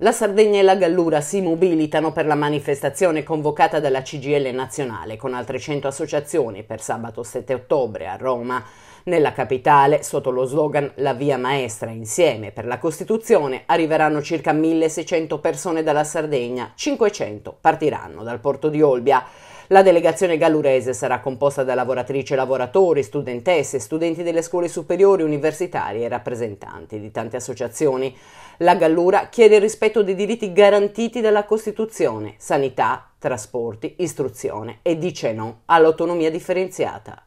La Sardegna e la Gallura si mobilitano per la manifestazione convocata dalla CGL nazionale con altre 100 associazioni per sabato 7 ottobre a Roma. Nella capitale, sotto lo slogan La via maestra insieme per la Costituzione, arriveranno circa 1600 persone dalla Sardegna, 500 partiranno dal porto di Olbia. La delegazione gallurese sarà composta da lavoratrici e lavoratori, studentesse, studenti delle scuole superiori, universitarie e rappresentanti di tante associazioni. La Gallura chiede il rispetto dei diritti garantiti dalla Costituzione, sanità, trasporti, istruzione e dice no all'autonomia differenziata.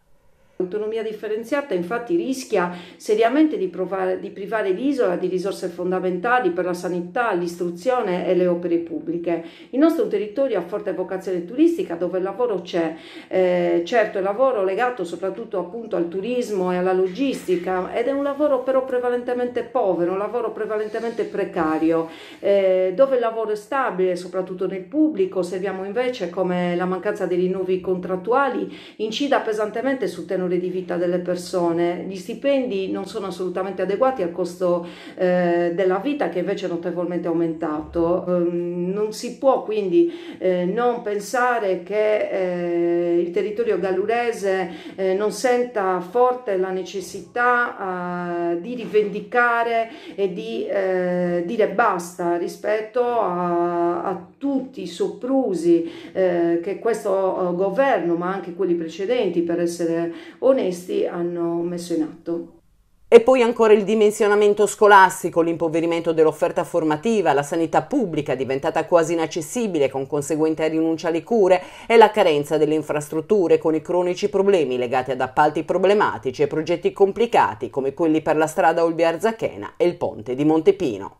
L'autonomia differenziata infatti rischia seriamente di, provare, di, privare l'isola di risorse fondamentali per la sanità, l'istruzione e le opere pubbliche. Il nostro territorio ha forte vocazione turistica dove il lavoro c'è, eh, certo è lavoro legato soprattutto appunto al turismo e alla logistica ed è un lavoro però prevalentemente povero, un lavoro prevalentemente precario, eh, dove il lavoro è stabile soprattutto nel pubblico, osserviamo invece come la mancanza di rinnovi contrattuali incida pesantemente sul tenore le di vita delle persone. Gli stipendi non sono assolutamente adeguati al costo eh, della vita che invece è notevolmente aumentato. Um, non si può quindi eh, non pensare che eh, il territorio gallurese eh, non senta forte la necessità eh, di rivendicare e di eh, dire basta rispetto a, a tutti i soprusi che questo governo, ma anche quelli precedenti per essere onesti hanno messo in atto. E poi ancora il dimensionamento scolastico, l'impoverimento dell'offerta formativa, la sanità pubblica diventata quasi inaccessibile con conseguente rinuncia alle cure e la carenza delle infrastrutture con i cronici problemi legati ad appalti problematici e progetti complicati come quelli per la strada Olbia Arzachena e il ponte di Montepino.